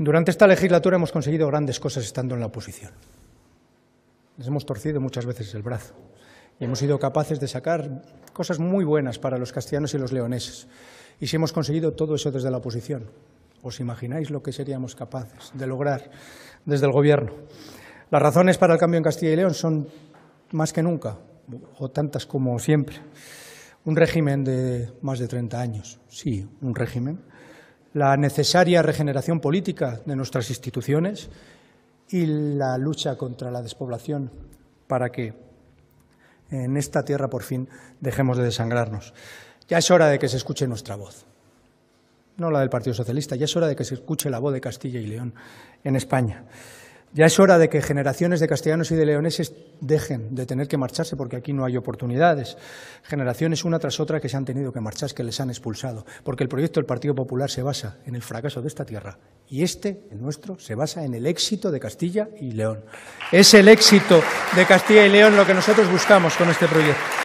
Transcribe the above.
Durante esta legislatura hemos conseguido grandes cosas estando en la oposición. Les hemos torcido muchas veces el brazo y hemos sido capaces de sacar cosas muy buenas para los castellanos y los leoneses. Y si hemos conseguido todo eso desde la oposición, ¿os imagináis lo que seríamos capaces de lograr desde el Gobierno? Las razones para el cambio en Castilla y León son más que nunca, o tantas como siempre. Un régimen de más de 30 años, sí, un régimen la necesaria regeneración política de nuestras instituciones y la lucha contra la despoblación para que en esta tierra por fin dejemos de desangrarnos. Ya es hora de que se escuche nuestra voz, no la del Partido Socialista, ya es hora de que se escuche la voz de Castilla y León en España. Ya es hora de que generaciones de castellanos y de leoneses dejen de tener que marcharse porque aquí no hay oportunidades. Generaciones una tras otra que se han tenido que marchar, que les han expulsado. Porque el proyecto del Partido Popular se basa en el fracaso de esta tierra. Y este, el nuestro, se basa en el éxito de Castilla y León. Es el éxito de Castilla y León lo que nosotros buscamos con este proyecto.